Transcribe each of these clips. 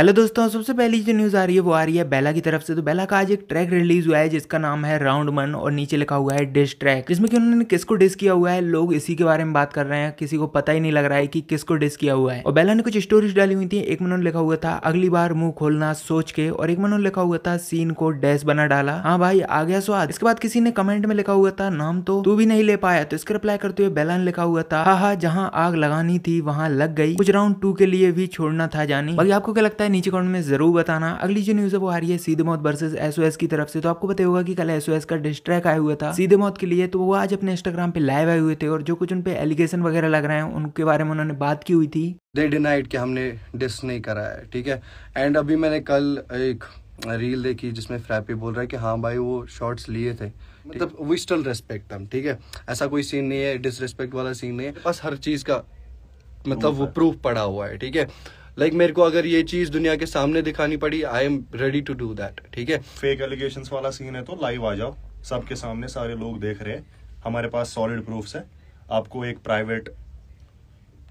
Hello दोस्तों सबसे पहली जो न्यूज़ आ रही है वो आ रही है बेला की तरफ से तो बेला का आज एक ट्रैक रिलीज हुआ है जिसका नाम है राउंड मन और नीचे लिखा हुआ है डिस ट्रैक जिसमें कि उन्होंने किसको डिस किया हुआ है लोग इसी के बारे में बात कर रहे हैं किसी को पता ही नहीं लग रहा है कि किसको डिस किया हुआ है और बेला ने कुछ स्टोरीज डाली हुई थी एक मनोन उन्होंने लिखा हुआ था अगली बार मुंह खोलना सोच के और एक मनोन उन्होंने लिखा हुआ था सीन को डैश बना डाला हाँ भाई आ गया स्वाद इसके बाद किसी ने कमेंट में लिखा हुआ था नाम तो तू भी नहीं ले पाया तो इसके रिप्लाई करते हुए बेला ने लिखा हुआ था हाँ हाँ जहाँ आग लगानी थी वहां लग गई कुछ राउंड टू के लिए भी छोड़ना था जानी बाकी आपको क्या लगता है है नीचे कमेंट में ज़रूर बताना अगली जो न्यूज़ है वो आ रही है सीधे मौत वर्सेज एसओएस की तरफ से तो आपको पता होगा कि कल एसओएस का डिस्ट्रैक आया हुआ था सीधे मौत के लिए तो वो आज अपने इंस्टाग्राम पे लाइव आए हुए थे और जो कुछ उनपे एलिगेशन वगैरह लग रहे हैं उनके बारे में उन्होंने बात की हुई थी दे डिनाइड कि हमने डिस नहीं करा है ठीक है एंड अभी मैंने कल एक रील देखी जिसमें फ्रैपी बोल रहा है कि हाँ भाई वो शॉर्ट्स लिए थे मतलब वी स्टिल रेस्पेक्ट दम ठीक है ऐसा कोई सीन नहीं है डिसरेस्पेक्ट वाला सीन नहीं है बस हर चीज़ का मतलब वो प्रूफ पड़ा हुआ है ठीक है लाइक मेरे को अगर ये चीज दुनिया के सामने दिखानी पड़ी I am ready to do that ठीक है फेक एलिगेशन वाला सीन है तो लाइव आ जाओ सबके सामने सारे लोग देख रहे हैं हमारे पास सॉलिड प्रूफ है आपको एक प्राइवेट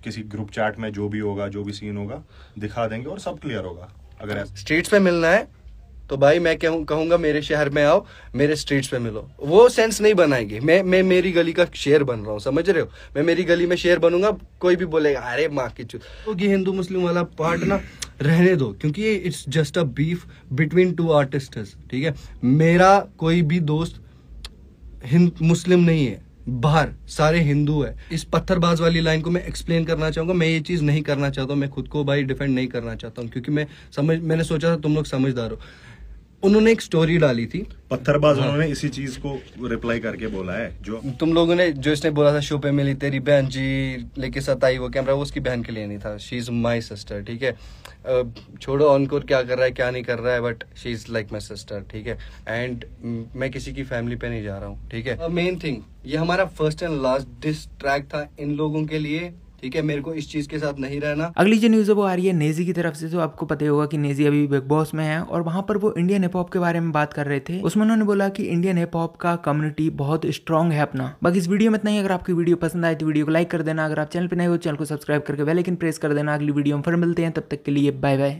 किसी ग्रुप चैट में जो भी होगा जो भी सीन होगा दिखा देंगे और सब क्लियर होगा अगर स्ट्रीट्स पे मिलना है तो भाई मैं कहूँ कहूंगा मेरे शहर में आओ मेरे स्ट्रीट्स पे मिलो वो सेंस नहीं बनाएंगे मैं मैं मेरी गली का शेर बन रहा हूँ समझ रहे हो मैं मेरी गली में शेर बनूंगा कोई भी बोलेगा अरे माँ की चू तो हिंदू मुस्लिम वाला पार्ट ना रहने दो क्योंकि it's just a beef between two artist ठीक है मेरा कोई भी दोस्त मुस्लिम नहीं है बाहर सारे हिंदू है इस पत्थरबाज वाली लाइन को मैं एक्सप्लेन करना चाहूंगा मैं ये चीज़ नहीं करना चाहता हूँ मैं खुद को भाई डिफेंड नहीं करना चाहता हूँ क्योंकि मैं समझ मैंने सोचा था तुम लोग समझदार हो उन्होंने एक स्टोरी डाली थी पत्थरबाज हाँ। उन्होंने इसी चीज को रिप्लाई करके बोला है जो तुम लोगों ने जो इसने बोला था शो पे मिली तेरी बहन जी लेके आई वो कैमरा वो उसकी बहन के लिए नहीं था शी इज माई सिस्टर ठीक है छोड़ो ऑनकोर क्या कर रहा है क्या नहीं कर रहा है but she is like my sister ठीक है एंड मैं किसी की फैमिली पे नहीं जा रहा हूँ ठीक है मेन थिंग ये हमारा फर्स्ट एंड लास्ट डिस्ट्रैक्ट था इन लोगों के लिए ठीक है मेरे को इस चीज के साथ नहीं रहना अगली जो न्यूज है वो आ रही है नेजी की तरफ से तो आपको पता ही होगा कि नेजी अभी बिग बॉस में है और वहां पर वो इंडियन हिप हॉप के बारे में बात कर रहे थे उसमें उन्होंने बोला कि इंडियन हिप हॉप का कम्युनिटी बहुत स्ट्रॉन्ग है अपना बाकी इस वीडियो में इतना ही अगर आपकी वीडियो पसंद आए तो वीडियो को लाइक कर देना अगर आप चैनल पर नए हो चैनल को सब्सक्राइब करके लेकिन प्रेस कर देना अगली वीडियो में फिर मिलते हैं तब तक के लिए बाय बाय